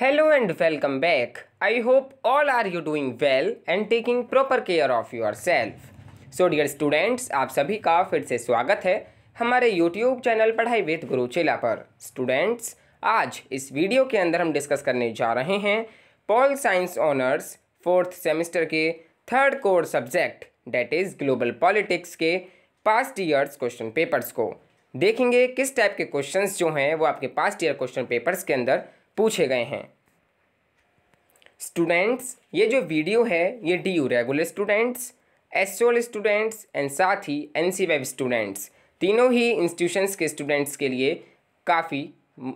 Hello and welcome back I hope all are you doing well and taking proper care of your self so dear students आप सभी का फिर से स्वागत है हमारे यूट्यूब चैनल पढ़ाई विद चेला पर स्टूडेंट्स आज इस वीडियो के अंदर हम डिस्कस करने जा रहे हैं pol science honours fourth semester के third core subject that is global politics के पास्ट ईयर्स क्वेश्चन पेपर्स को देखेंगे किस टाइप के क्वेश्चंस जो हैं वो आपके पास्ट ईयर क्वेश्चन पेपर्स के अंदर पूछे गए हैं स्टूडेंट्स ये जो वीडियो है ये D U regular students S students and साथ ही एन सी वेब स्टूडेंट्स तीनों ही इंस्टीट्यूशंस के स्टूडेंट्स के लिए काफ़ी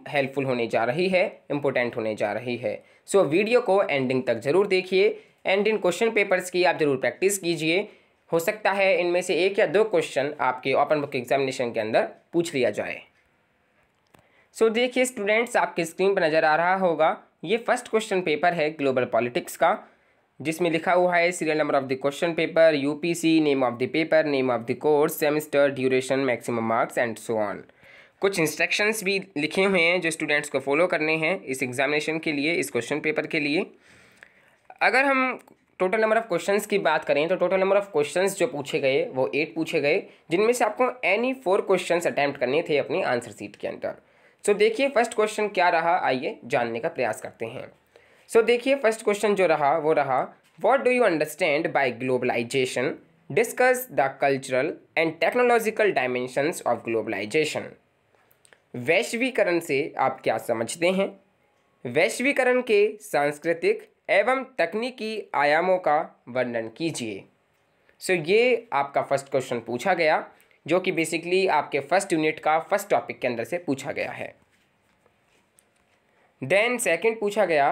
हेल्पफुल होने जा रही है इम्पोर्टेंट होने जा रही है सो so, वीडियो को एंडिंग तक ज़रूर देखिए एंड इन क्वेश्चन पेपर्स की आप ज़रूर प्रैक्टिस कीजिए हो सकता है इनमें से एक या दो क्वेश्चन आपके ओपन बुक एग्जामिनेशन के अंदर पूछ लिया जाए सो so, देखिए स्टूडेंट्स आपके स्क्रीन पर नज़र आ रहा होगा ये फर्स्ट क्वेश्चन पेपर है ग्लोबल पॉलिटिक्स का जिसमें लिखा हुआ है serial number of the question paper UPC name of the paper name of the course semester duration maximum marks and so on कुछ इंस्ट्रक्शंस भी लिखे हुए हैं जो स्टूडेंट्स को फॉलो करने हैं इस एग्जामिनेशन के लिए इस क्वेश्चन पेपर के लिए अगर हम टोटल नंबर ऑफ़ क्वेश्चंस की बात करें तो टोटल नंबर ऑफ़ क्वेश्चंस जो पूछे गए वो एट पूछे गए जिनमें से आपको एनी फोर क्वेश्चंस अटैम्प्ट करने थे अपनी आंसर सीट के अंदर सो देखिए फर्स्ट क्वेश्चन क्या रहा आइए जानने का प्रयास करते हैं सो देखिए फर्स्ट क्वेश्चन जो रहा वो रहा what do you understand by globalisation discuss the cultural and technological dimensions of globalisation वैश्वीकरण से आप क्या समझते हैं वैश्वीकरण के सांस्कृतिक एवं तकनीकी आयामों का वर्णन कीजिए सो so, ये आपका फर्स्ट क्वेश्चन पूछा गया जो कि बेसिकली आपके फर्स्ट यूनिट का फर्स्ट टॉपिक के अंदर से पूछा गया है देन सेकंड पूछा गया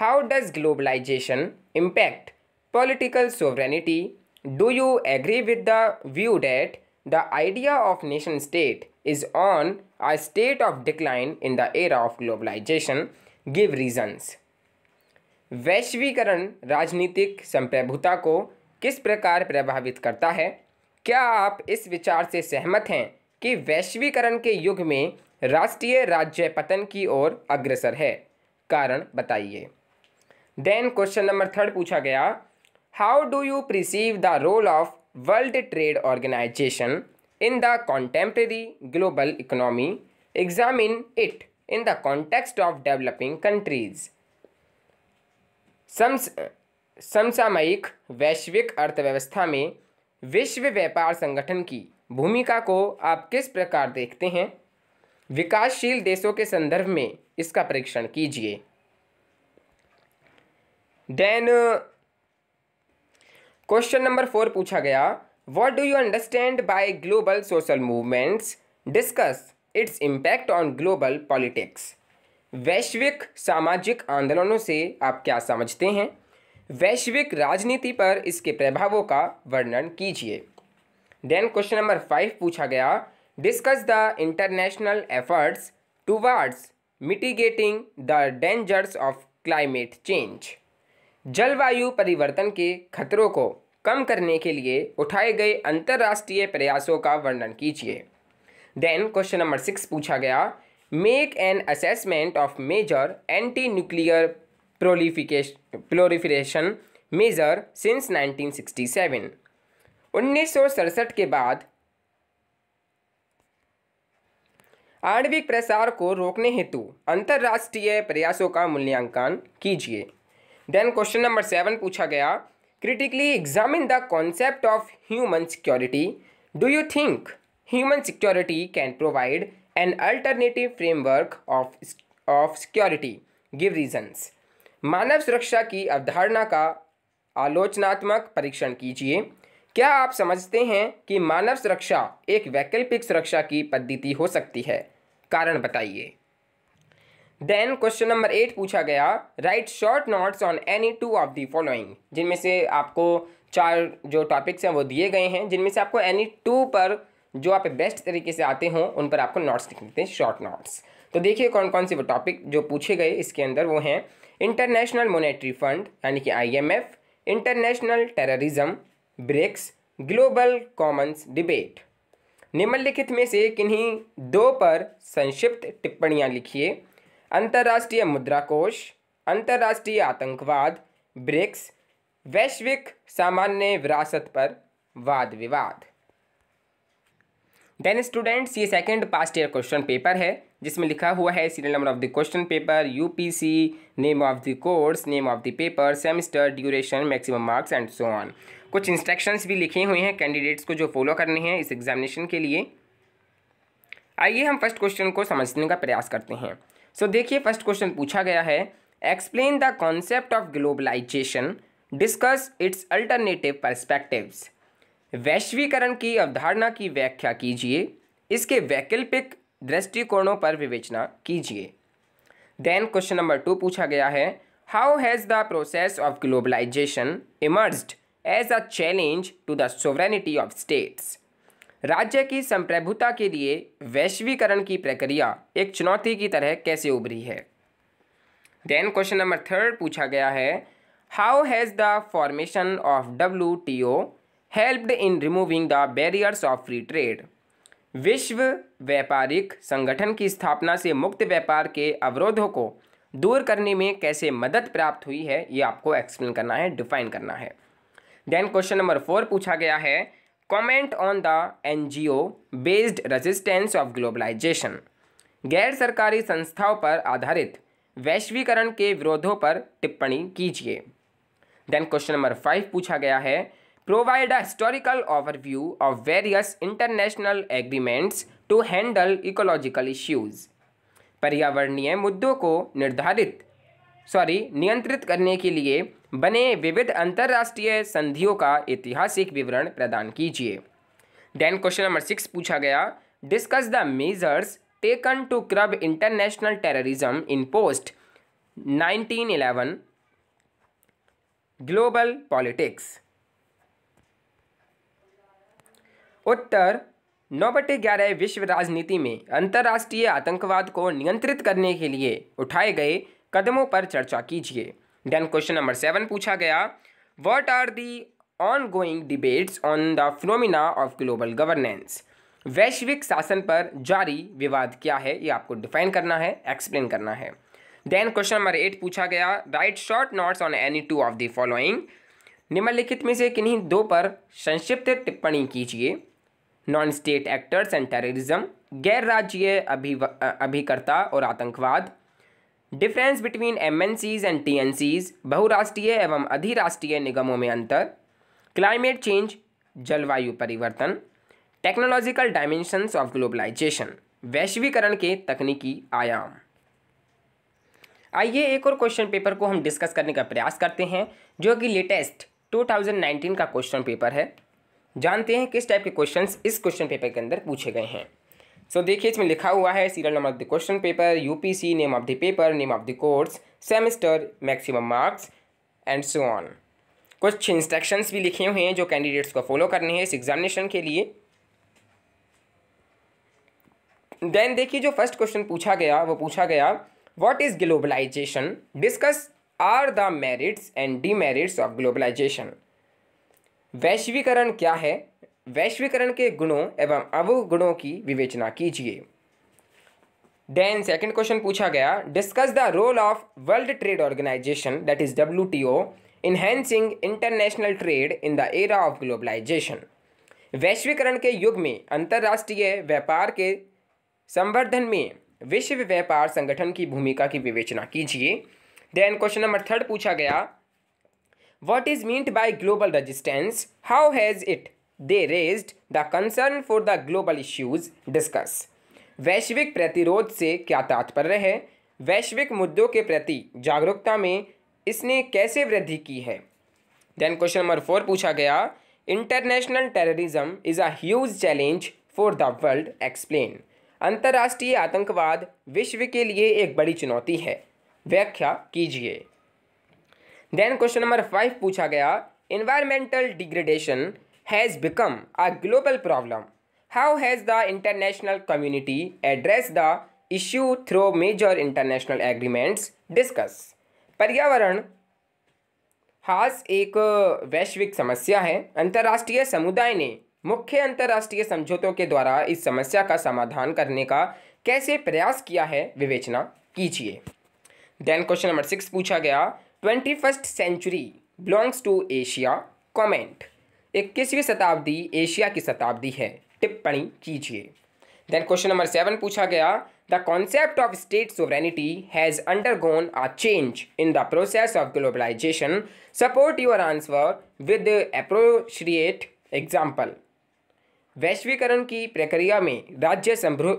how does globalisation impact political sovereignty do you agree with the view that the idea of nation state is on a state of decline in the era of globalisation give reasons वैश्वीकरण राजनीतिक संप्रभुता को किस प्रकार प्रभावित करता है क्या आप इस विचार से सहमत हैं कि वैश्वीकरण के युग में राष्ट्रीय राज्य पतन की ओर अग्रसर है कारण बताइए देन क्वेश्चन नंबर थर्ड पूछा गया how do you perceive the role of world trade organisation in the contemporary global economy examine it in the context of developing countries समसामयिक वैश्विक अर्थव्यवस्था में विश्व व्यापार संगठन की भूमिका को आप किस प्रकार देखते हैं विकासशील देशों के संदर्भ में इसका परीक्षण कीजिए देन क्वेश्चन नंबर फोर पूछा गया what do you understand by global social movements discuss its impact on global politics वैश्विक सामाजिक आंदोलनों से आप क्या समझते हैं वैश्विक राजनीति पर इसके प्रभावों का वर्णन कीजिए देन क्वेश्चन नंबर फाइव पूछा गया discuss the international efforts towards mitigating the dangers of climate change जलवायु परिवर्तन के खतरों को कम करने के लिए उठाए गए अंतर्राष्ट्रीय प्रयासों का वर्णन कीजिए देन क्वेश्चन नंबर सिक्स पूछा गया make an assessment of major anti nuclear proliferation measure since 1967 1967 के बाद आणविक प्रसार को रोकने हेतु अंतर्राष्ट्रीय प्रयासों का मूल्यांकन कीजिए देन क्वेश्चन नंबर सेवन पूछा गया critically examine the concept of human security do you think human security can provide an alternative framework of of security give reasons मानव सुरक्षा की अवधारणा का आलोचनात्मक परीक्षण कीजिए क्या आप समझते हैं कि मानव सुरक्षा एक वैकल्पिक सुरक्षा की पद्धति हो सकती है कारण बताइए देन क्वेश्चन नंबर एट पूछा गया write short notes on any two of the following जिनमें से आपको चार जो टॉपिक्स हैं वो दिए गए हैं जिनमें से आपको एनी टू पर जो आप बेस्ट तरीके से आते हों उन पर आपको नोट्स लिखते हैं शॉर्ट नोट्स तो देखिए कौन कौन से वो टॉपिक जो पूछे गए इसके अंदर वो हैं इंटरनेशनल मोनेटरी फंड यानी कि IMF international terrorism BRICS global commons debate निम्नलिखित में से किन्हीं दो पर संक्षिप्त टिप्पणियां लिखिए अंतर्राष्ट्रीय मुद्रा कोष अंतर्राष्ट्रीय आतंकवाद ब्रिक्स वैश्विक सामान्य विरासत पर वाद विवाद देन स्टूडेंट्स ये second past year question paper है जिसमें लिखा हुआ है serial number of the question paper UPC name of the course name of the paper semester duration maximum marks and so on कुछ इंस्ट्रक्शंस भी लिखे हुए हैं कैंडिडेट्स को जो फॉलो करने हैं इस एग्जामिनेशन के लिए आइए हम फर्स्ट क्वेश्चन को समझने का प्रयास करते हैं सो so, देखिए फर्स्ट क्वेश्चन पूछा गया है explain the concept of globalisation discuss its alternative perspectives वैश्वीकरण की अवधारणा की व्याख्या कीजिए इसके वैकल्पिक दृष्टिकोणों पर विवेचना कीजिए देन क्वेश्चन नंबर टू पूछा गया है how has the process of globalisation emerged as a challenge to the sovereignty of states राज्य की संप्रभुता के लिए वैश्वीकरण की प्रक्रिया एक चुनौती की तरह कैसे उभरी है देन क्वेश्चन नंबर थर्ड पूछा गया है how has the formation of W T O helped in removing the barriers of free trade विश्व व्यापारिक संगठन की स्थापना से मुक्त व्यापार के अवरोधों को दूर करने में कैसे मदद प्राप्त हुई है ये आपको एक्सप्लेन करना है डिफाइन करना है देन क्वेश्चन नंबर फोर पूछा गया है comment on the NGO based resistance of globalisation गैर सरकारी संस्थाओं पर आधारित वैश्वीकरण के विरोधों पर टिप्पणी कीजिए देन क्वेश्चन नंबर फाइव पूछा गया है provide a historical overview of various international agreements to handle ecological issues. पर्यावरणीय मुद्दों को निर्धारित सॉरी नियंत्रित करने के लिए बने विविध अंतर्राष्ट्रीय संधियों का ऐतिहासिक विवरण प्रदान कीजिए देन क्वेश्चन नंबर सिक्स पूछा गया discuss the measures taken to curb international terrorism in post 1911 global politics उत्तर नौ बटे ग्यारह विश्व राजनीति में अंतर्राष्ट्रीय आतंकवाद को नियंत्रित करने के लिए उठाए गए कदमों पर चर्चा कीजिए देन क्वेश्चन नंबर सेवन पूछा गया what are the ongoing debates on the phenomena of global governance वैश्विक शासन पर जारी विवाद क्या है ये आपको डिफाइन करना है एक्सप्लेन करना है देन क्वेश्चन नंबर एट पूछा गया write short notes on any two of the following निम्नलिखित में से किन्हीं दो पर संक्षिप्त टिप्पणी कीजिए non state actors and terrorism गैर राज्य अभी अभिकर्ता और आतंकवाद difference between M N Cs and T N Cs बहुराष्ट्रीय एवं अधिराष्ट्रीय निगमों में अंतर क्लाइमेट चेंज जलवायु परिवर्तन टेक्नोलॉजिकल डायमेंशंस ऑफ ग्लोबलाइजेशन वैश्वीकरण के तकनीकी आयाम आइए एक और क्वेश्चन पेपर को हम डिस्कस करने का प्रयास करते हैं जो कि लेटेस्ट 2019 का क्वेश्चन पेपर है जानते हैं किस टाइप के क्वेश्चन इस क्वेश्चन पेपर के अंदर पूछे गए हैं सो so, देखिए इसमें लिखा हुआ है serial number of the question paper UPC name of the paper name of the course semester maximum marks and so on कुछ इंस्ट्रक्शंस भी लिखे हुए हैं जो कैंडिडेट्स को फॉलो करने हैं इस एग्जामिनेशन के लिए देन देखिए जो फर्स्ट क्वेश्चन पूछा गया वो पूछा गया what is globalisation discuss are the merits and demerits of globalisation वैश्वीकरण क्या है वैश्वीकरण के गुणों एवं अवगुणों की विवेचना कीजिए देन सेकंड क्वेश्चन पूछा गया discuss the role of world trade organisation that is W T O enhancing international trade in the era of globalisation वैश्वीकरण के युग में अंतर्राष्ट्रीय व्यापार के संवर्धन में विश्व व्यापार संगठन की भूमिका की विवेचना कीजिए देन क्वेश्चन नंबर थर्ड पूछा गया What is meant by global resistance? How has it? They raised the concern for the global issues discuss. वैश्विक प्रतिरोध से क्या तात्पर्य है वैश्विक मुद्दों के प्रति जागरूकता में इसने कैसे वृद्धि की है देन क्वेश्चन नंबर फोर पूछा गया international terrorism is a huge challenge for the world explain अंतर्राष्ट्रीय आतंकवाद विश्व के लिए एक बड़ी चुनौती है व्याख्या कीजिए देन क्वेश्चन नंबर फाइव पूछा गया environmental degradation has become a global problem how has the international community address the issue through major international agreements discuss पर्यावरण हास एक वैश्विक समस्या है अंतर्राष्ट्रीय समुदाय ने मुख्य अंतर्राष्ट्रीय समझौतों के द्वारा इस समस्या का समाधान करने का कैसे प्रयास किया है विवेचना कीजिए देन क्वेश्चन नंबर सिक्स पूछा गया twenty first century belongs to Asia comment इक्कीसवीं शताब्दी एशिया की शताब्दी है टिप्पणी कीजिए देन क्वेश्चन नंबर सेवन पूछा गया the concept of state sovereignty has undergone a change in the process of globalisation support your answer with appropriate example वैश्वीकरण की प्रक्रिया में राज्य संभ्रु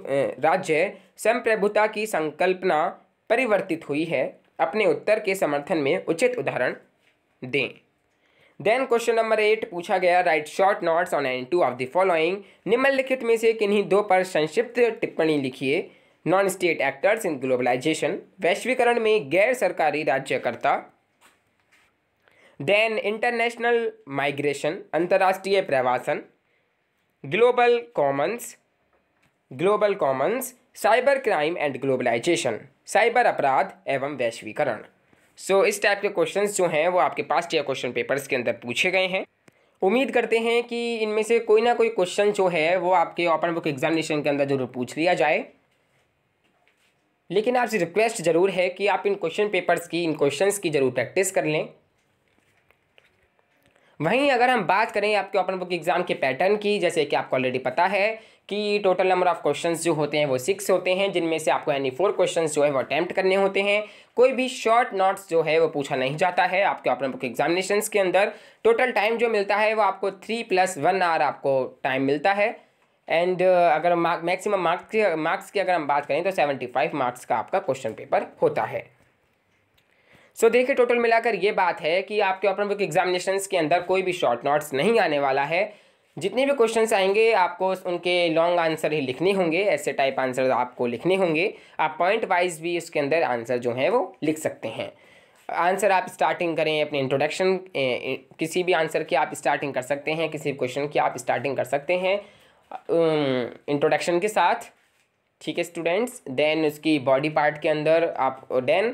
राज्य संप्रभुता की संकल्पना परिवर्तित हुई है अपने उत्तर के समर्थन में उचित उदाहरण दें देन क्वेश्चन नंबर एट पूछा गया write short notes on any two of the following निम्नलिखित में से किन्हीं दो पर संक्षिप्त टिप्पणी लिखिए non state actors in globalisation वैश्वीकरण में गैर सरकारी राज्यकर्ता देन इंटरनेशनल माइग्रेशन अंतर्राष्ट्रीय प्रवासन global commons global commons cyber crime and globalisation cyber अपराध एवं वैश्वीकरण सो so, इस टाइप के क्वेश्चन जो हैं वो आपके पास या क्वेश्चन पेपर्स के अंदर पूछे गए हैं उम्मीद करते हैं कि इनमें से कोई ना कोई क्वेश्चन जो है वो आपके ओपन बुक एग्जामिनेशन के अंदर जरूर पूछ लिया जाए लेकिन आपसे रिक्वेस्ट ज़रूर है कि आप इन क्वेश्चन पेपर्स की इन क्वेश्चन की ज़रूर प्रैक्टिस कर लें वहीं अगर हम बात करें आपके ओपन बुक एग्ज़ाम के पैटर्न की जैसे कि आपको ऑलरेडी पता है कि टोटल नंबर ऑफ क्वेश्चंस जो होते हैं वो सिक्स होते हैं जिनमें से आपको यानी फोर क्वेश्चंस जो है वो अटैम्प्ट करने होते हैं कोई भी शॉर्ट नोट्स जो है वो पूछा नहीं जाता है आपके अपने बुक एग्जामिनेशन के अंदर टोटल टाइम जो मिलता है वो आपको थ्री प्लस वन आवर आपको टाइम मिलता है एंड अगर मैक्सिमम मार्क्स की मार्क्स की अगर हम बात करें तो सेवेंटी फाइव मार्क्स का आपका क्वेश्चन पेपर होता है सो so, देखिए टोटल मिलाकर ये बात है कि आपके ओपन बुक एग्जामिनेशन के अंदर कोई भी शॉर्ट नोट्स नहीं आने वाला है जितने भी क्वेश्चन आएंगे आपको उनके लॉन्ग आंसर ही लिखने होंगे ऐसे टाइप आंसर आपको लिखने होंगे आप पॉइंट वाइज भी उसके अंदर आंसर जो है वो लिख सकते हैं आंसर आप स्टार्टिंग करें अपने इंट्रोडक्शन किसी भी आंसर की आप स्टार्टिंग कर सकते हैं किसी भी क्वेश्चन की आप स्टार्टिंग कर सकते हैं इंट्रोडक्शन के साथ ठीक है स्टूडेंट्स देन उसकी बॉडी पार्ट के अंदर आप देन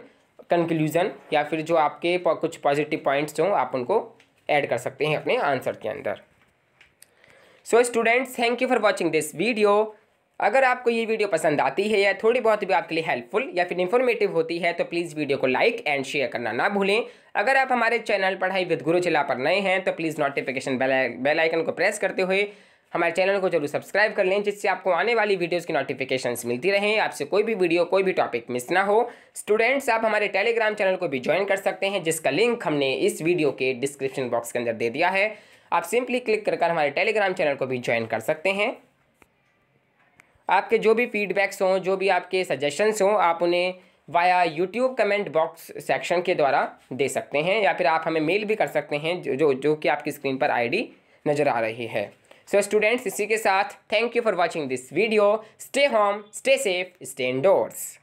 कंक्लूज़न या फिर जो आपके कुछ पॉजिटिव पॉइंट्स हों आप उनको ऐड कर सकते हैं अपने आंसर के अंदर so students thank you for watching this video अगर आपको ये वीडियो पसंद आती है या थोड़ी बहुत भी आपके लिए हेल्पफुल या फिर इन्फॉर्मेटिव होती है तो प्लीज़ वीडियो को लाइक एंड शेयर करना ना भूलें अगर आप हमारे चैनल पढ़ाई विद गुरु चिला पर नए हैं तो प्लीज़ नोटिफिकेशन बेल आइकन को प्रेस करते हुए हमारे चैनल को जरूर सब्सक्राइब कर लें जिससे आपको आने वाली वीडियोज़ की नोटिफिकेशन मिलती रहें आपसे कोई भी वीडियो कोई भी टॉपिक मिस ना हो स्टूडेंट्स आप हमारे टेलीग्राम चैनल को भी ज्वाइन कर सकते हैं जिसका लिंक हमने इस वीडियो के डिस्क्रिप्शन बॉक्स के अंदर दे दिया है आप सिंपली क्लिक कर कर हमारे टेलीग्राम चैनल को भी ज्वाइन कर सकते हैं आपके जो भी फीडबैक्स हों जो भी आपके सजेशंस हों आप उन्हें via YouTube comment box section के द्वारा दे सकते हैं या फिर आप हमें मेल भी कर सकते हैं जो जो, कि आपकी स्क्रीन पर आईडी नज़र आ रही है सो so स्टूडेंट्स इसी के साथ thank you for watching this video stay home stay safe stay endorse